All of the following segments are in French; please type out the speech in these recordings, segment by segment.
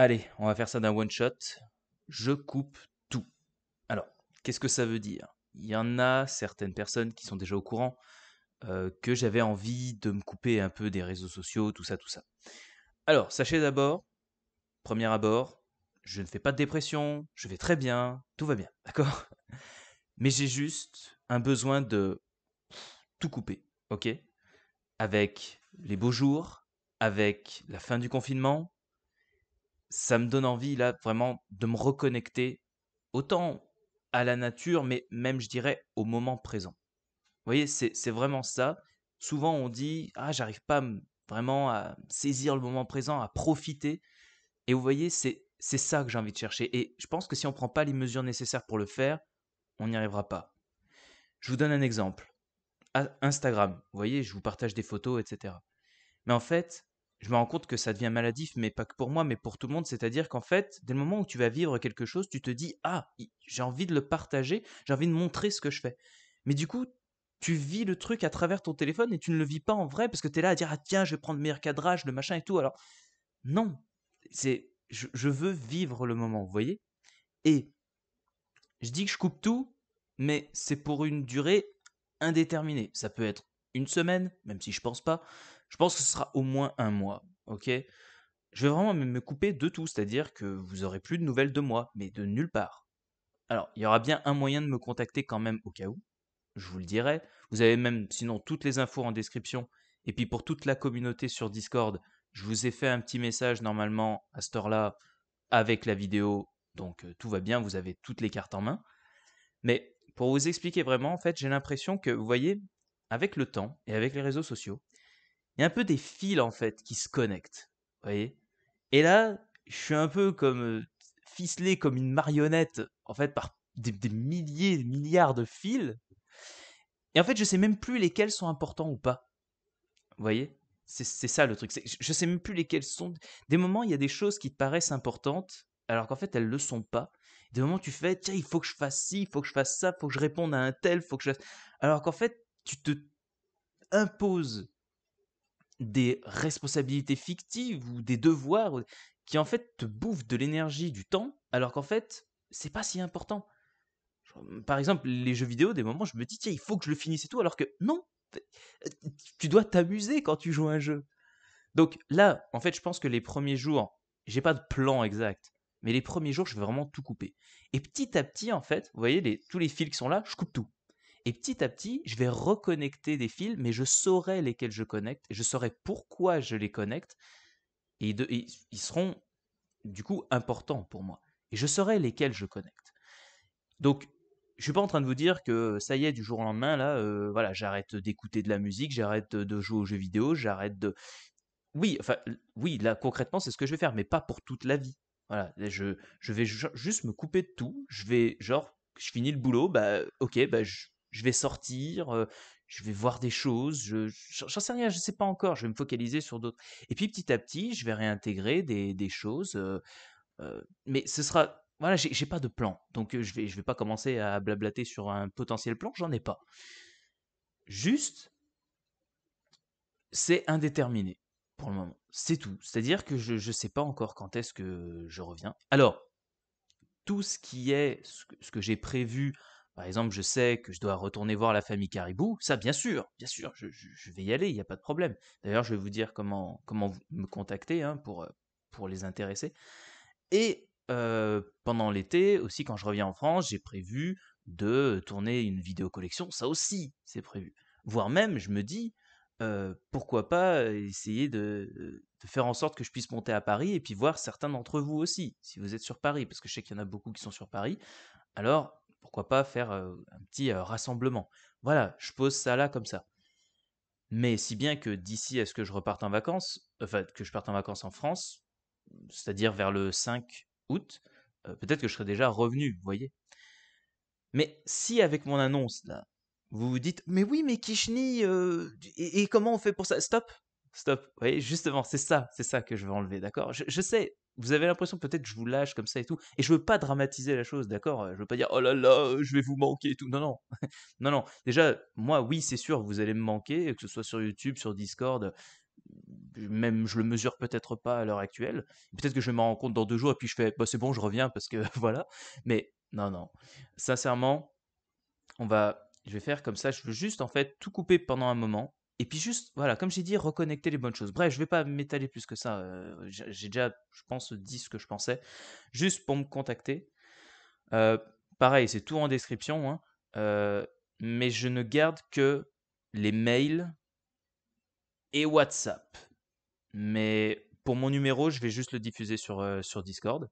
Allez, on va faire ça d'un one shot. Je coupe tout. Alors, qu'est-ce que ça veut dire Il y en a certaines personnes qui sont déjà au courant euh, que j'avais envie de me couper un peu des réseaux sociaux, tout ça, tout ça. Alors, sachez d'abord, premier abord, je ne fais pas de dépression, je vais très bien, tout va bien, d'accord Mais j'ai juste un besoin de tout couper, ok Avec les beaux jours, avec la fin du confinement, ça me donne envie, là, vraiment, de me reconnecter autant à la nature, mais même, je dirais, au moment présent. Vous voyez, c'est vraiment ça. Souvent, on dit Ah, j'arrive pas vraiment à saisir le moment présent, à profiter. Et vous voyez, c'est ça que j'ai envie de chercher. Et je pense que si on prend pas les mesures nécessaires pour le faire, on n'y arrivera pas. Je vous donne un exemple. Ah, Instagram, vous voyez, je vous partage des photos, etc. Mais en fait, je me rends compte que ça devient maladif, mais pas que pour moi, mais pour tout le monde. C'est-à-dire qu'en fait, dès le moment où tu vas vivre quelque chose, tu te dis Ah, j'ai envie de le partager, j'ai envie de montrer ce que je fais. Mais du coup, tu vis le truc à travers ton téléphone et tu ne le vis pas en vrai parce que tu es là à dire Ah, tiens, je vais prendre le meilleur cadrage, le machin et tout. Alors, non, c'est je, veux vivre le moment, vous voyez Et je dis que je coupe tout, mais c'est pour une durée indéterminée. Ça peut être une semaine, même si je pense pas. Je pense que ce sera au moins un mois, ok Je vais vraiment me couper de tout, c'est-à-dire que vous aurez plus de nouvelles de moi, mais de nulle part. Alors, il y aura bien un moyen de me contacter quand même au cas où, je vous le dirai. Vous avez même, sinon, toutes les infos en description. Et puis pour toute la communauté sur Discord, je vous ai fait un petit message normalement à cette heure-là avec la vidéo, donc euh, tout va bien, vous avez toutes les cartes en main. Mais pour vous expliquer vraiment, en fait, j'ai l'impression que, vous voyez, avec le temps et avec les réseaux sociaux, il y a un peu des fils en fait qui se connectent. voyez Et là, je suis un peu comme euh, ficelé comme une marionnette en fait par des, milliers, des milliards de fils. Et en fait, je sais même plus lesquels sont importants ou pas. Vous voyez c'est, ça le truc. je sais même plus lesquels sont. Des moments, il y a des choses qui te paraissent importantes, alors qu'en fait, elles ne le sont pas. Des moments, tu fais, tiens, il faut que je fasse ci, il faut que je fasse ça, il faut que je réponde à un tel, il faut que je. fasse Alors qu'en fait, tu te imposes des responsabilités fictives ou des devoirs qui en fait te bouffent de l'énergie, du temps, alors qu'en fait, c'est pas si important. Mmh, par exemple, les jeux vidéo, des moments, je me dis, tiens, il faut que je le finisse et tout, alors que non, tu dois t'amuser quand tu joues à un jeu. Donc là, en fait, je pense que les premiers jours, j'ai pas de plan exact, mais les premiers jours, je vais vraiment tout couper. Et petit à petit, en fait, vous voyez, tous les fils qui sont là, je coupe tout. Et petit à petit, je vais reconnecter des fils, mais je saurai lesquels je connecte, et je saurai pourquoi je les connecte, et, ils seront du coup importants pour moi. Et je saurai lesquels je connecte. Donc, je suis pas en train de vous dire que ça y est, du jour au lendemain, là, euh, voilà, j'arrête d'écouter de la musique, j'arrête de jouer aux jeux vidéo, j'arrête de. Oui, enfin, oui, là, concrètement, c'est ce que je vais faire, mais pas pour toute la vie. Voilà, je, je vais juste me couper de tout. Je vais, genre, je finis le boulot, bah, ok, bah, je, je vais sortir, je vais voir des choses, je j'en sais rien, je sais pas encore, je vais me focaliser sur d'autres. Et puis petit à petit, je vais réintégrer des, choses, mais ce sera voilà, j'ai pas de plan, donc je vais je vais pas commencer à blablater sur un potentiel plan, j'en ai pas. Juste, c'est indéterminé pour le moment, c'est tout. C'est-à-dire que je ne sais pas encore quand est-ce que je reviens. Alors, tout ce qui est ce que j'ai prévu par exemple, je sais que je dois retourner voir la famille Caribou. Ça, bien sûr, bien sûr, je, vais y aller, il n'y a pas de problème. D'ailleurs, je vais vous dire comment, comment me contacter hein, pour, euh, pour les intéresser. Et euh, pendant l'été, aussi, quand je reviens en France, j'ai prévu de tourner une vidéo collection. Ça aussi, c'est prévu. Voire même, je me dis, euh, pourquoi pas essayer de, de, faire en sorte que je puisse monter à Paris et puis voir certains d'entre vous aussi, si vous êtes sur Paris, parce que je sais qu'il y en a beaucoup qui sont sur Paris. Alors, pourquoi pas faire un petit rassemblement. Voilà, je pose ça là comme ça. Mais si bien que d'ici à ce que je reparte en vacances, enfin que je parte en vacances en France, c'est-à-dire vers le 5 août, peut-être que je serai déjà revenu, vous voyez. Mais si avec mon annonce là, vous vous dites mais oui mais Kishni et, comment on fait pour ça Stop, stop. Vous voyez justement c'est ça, c'est ça que je veux enlever, d'accord je sais, vous avez l'impression peut-être je vous lâche comme ça et tout. Et je veux pas dramatiser la chose, d'accord Je veux pas dire oh là là, je vais vous manquer tout. Non, non. non, non. Déjà, moi, oui, c'est sûr, vous allez me manquer, que ce soit sur YouTube, sur Discord. Même je le mesure peut-être pas à l'heure actuelle. Peut-être que je me rends compte dans deux jours et puis je fais bah, c'est bon, je reviens parce que voilà. Mais non, non. Sincèrement, on va. Je vais faire comme ça. Je veux juste en fait tout couper pendant un moment et puis juste, voilà, comme j'ai dit, reconnecter les bonnes choses. Bref, je ne vais pas m'étaler plus que ça. Euh, j'ai déjà, je pense, dit ce que je pensais. Juste pour me contacter. Euh, pareil, c'est tout en description. Hein, euh, mais je ne garde que les mails et WhatsApp. Mais pour mon numéro, je vais juste le diffuser sur, sur Discord.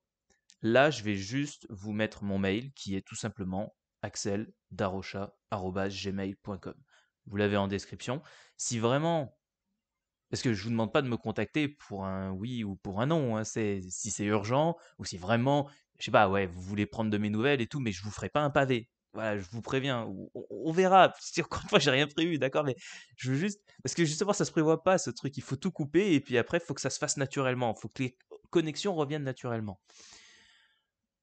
Là, je vais juste vous mettre mon mail qui est tout simplement axel.darocha.gmail.com vous l'avez en description. Si vraiment, parce que je vous demande pas de me contacter pour un oui ou pour un non, hein, si c'est urgent ou si vraiment, je sais pas, ouais, vous voulez prendre de mes nouvelles et tout, mais je vous ferai pas un pavé. Voilà, je vous préviens, on, verra. Encore une fois, j'ai rien prévu, d'accord, mais je veux juste, parce que justement, ça se prévoit pas ce truc. Il faut tout couper et puis après, il faut que ça se fasse naturellement. Il faut que les connexions reviennent naturellement.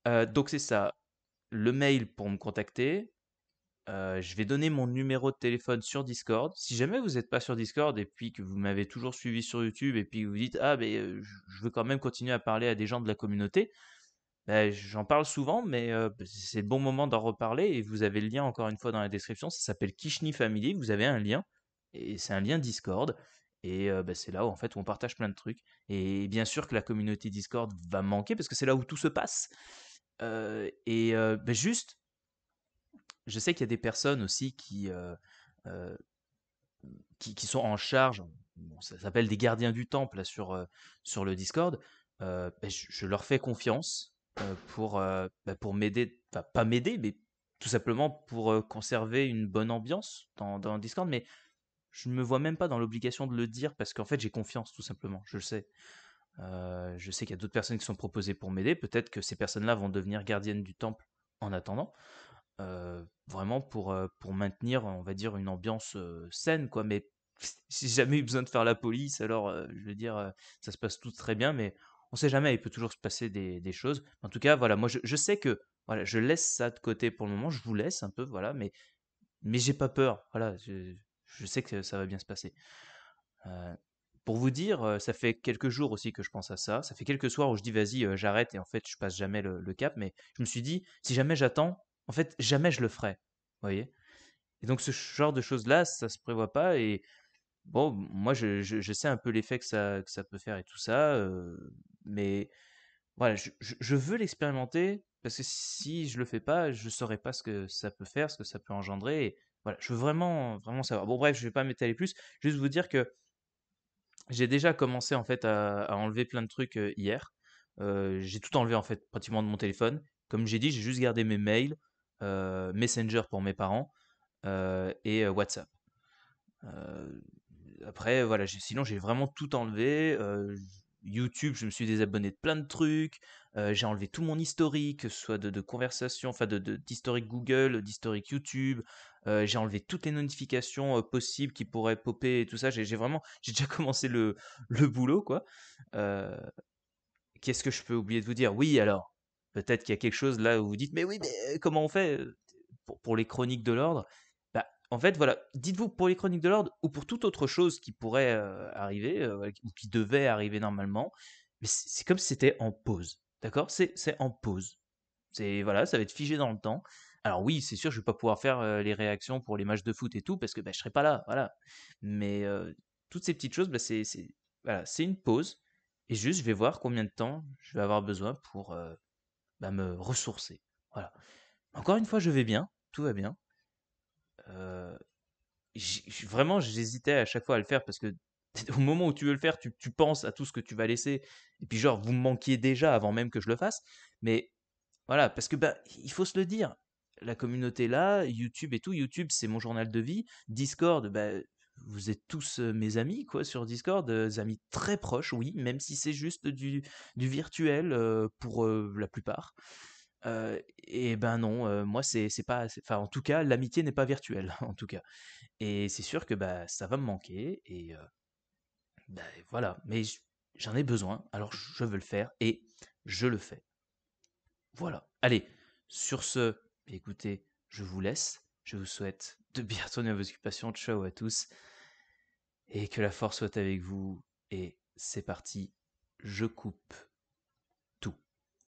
Euh, donc c'est ça, le mail pour me contacter, je vais donner mon numéro de téléphone sur Discord. Si jamais vous n'êtes pas sur Discord et puis que vous m'avez toujours suivi sur YouTube et puis que vous dites ah ben je veux quand même continuer à parler à des gens de la communauté, ben, j'en parle souvent, mais bah, c'est le bon moment d'en reparler et vous avez le lien encore une fois dans la description. Ça s'appelle Kishni Family. Vous avez un lien et c'est un lien Discord. Et bah, c'est là où en fait on partage plein de trucs. Et bien sûr que la communauté Discord va manquer parce que c'est là où tout se passe. et juste, je sais qu'il y a des personnes aussi qui, euh, euh, qui, sont en charge, ça s'appelle des gardiens du temple sur, euh, sur le Discord, ben, je, leur fais confiance pour, ben, pour m'aider, pas m'aider, mais tout simplement pour conserver une bonne ambiance dans, le Discord, mais je ne me vois même pas dans l'obligation de le dire parce qu'en fait j'ai confiance tout simplement, je le sais. je sais qu'il y a d'autres personnes qui sont proposées pour m'aider, peut-être que ces personnes-là vont devenir gardiennes du temple en attendant. Euh, vraiment pour, euh, pour maintenir, on va dire, une ambiance euh, saine, quoi. Mais si jamais eu besoin de faire la police, alors je veux dire, ça se passe tout très bien, mais on sait jamais, il peut toujours se passer des, choses. En tout cas, voilà, moi je, sais que voilà, je laisse ça de côté pour le moment, je vous laisse un peu, voilà, mais, mais j'ai pas peur, voilà, je, sais que ça va bien se passer. pour vous dire, ça fait quelques jours aussi que je pense à ça, ça fait quelques soirs où je dis vas-y, j'arrête et en fait je passe jamais le cap, mais je me suis dit, si jamais j'attends, en fait, jamais je le ferai. voyez Et donc, ce genre de choses-là, ça se prévoit pas. Et bon, moi, je, sais un peu l'effet que ça, peut faire et tout ça. mais voilà, je, veux l'expérimenter parce que si je le fais pas, je ne saurais pas ce que ça peut faire, ce que ça peut engendrer. et voilà, je veux vraiment, vraiment savoir. Bon, bref, je ne vais pas m'étaler plus. Juste vous dire que j'ai déjà commencé en fait à, enlever plein de trucs hier. j'ai tout enlevé en fait pratiquement de mon téléphone. Comme j'ai dit, j'ai juste gardé mes mails, euh, Messenger pour mes parents euh, et euh, WhatsApp. après, voilà, sinon j'ai vraiment tout enlevé. YouTube, je me suis désabonné de plein de trucs. j'ai enlevé tout mon historique, que ce soit de, de conversation, enfin d'historique de, Google, d'historique YouTube. j'ai enlevé toutes les notifications possibles qui pourraient popper et tout ça. J'ai vraiment, j'ai déjà commencé le, le boulot, quoi. Qu'est-ce que je peux oublier de vous dire Oui, alors, Peut-être qu'il y a quelque chose là où vous dites, mais oui, mais comment on fait pour, les chroniques de l'ordre bah, En fait, voilà, dites-vous pour les chroniques de l'ordre ou pour toute autre chose qui pourrait arriver ou qui devait arriver normalement, mais c'est comme si c'était en pause. D'accord C'est en pause. C'est voilà, ça va être figé dans le temps. Alors oui, c'est sûr, je ne vais pas pouvoir faire les réactions pour les matchs de foot et tout parce que je bah, je serai pas là, voilà. Mais toutes ces petites choses, bah, c'est voilà, une pause et juste je vais voir combien de temps je vais avoir besoin pour me ressourcer. Voilà. Encore une fois, je vais bien, tout va bien. Euh, vraiment, j'hésitais à chaque fois à le faire parce que au moment où tu veux le faire, tu, penses à tout ce que tu vas laisser. Et puis genre, vous me manquiez déjà avant même que je le fasse. Mais voilà, parce que ben il faut se le dire. La communauté là, YouTube et tout, YouTube, c'est mon journal de vie. Discord, ben vous êtes tous mes amis quoi sur Discord, amis très proches, oui, même si c'est juste du, virtuel pour la plupart. et ben non, moi c'est pas, enfin en tout cas l'amitié n'est pas virtuelle en tout cas. Et c'est sûr que bah ça va me manquer et bah, voilà. Mais j'en ai besoin, alors je veux le faire et je le fais. Voilà. Allez, sur ce, écoutez, je vous laisse. Je vous souhaite de bien retourner à vos occupations. Ciao à tous et que la force soit avec vous. Et c'est parti, je coupe.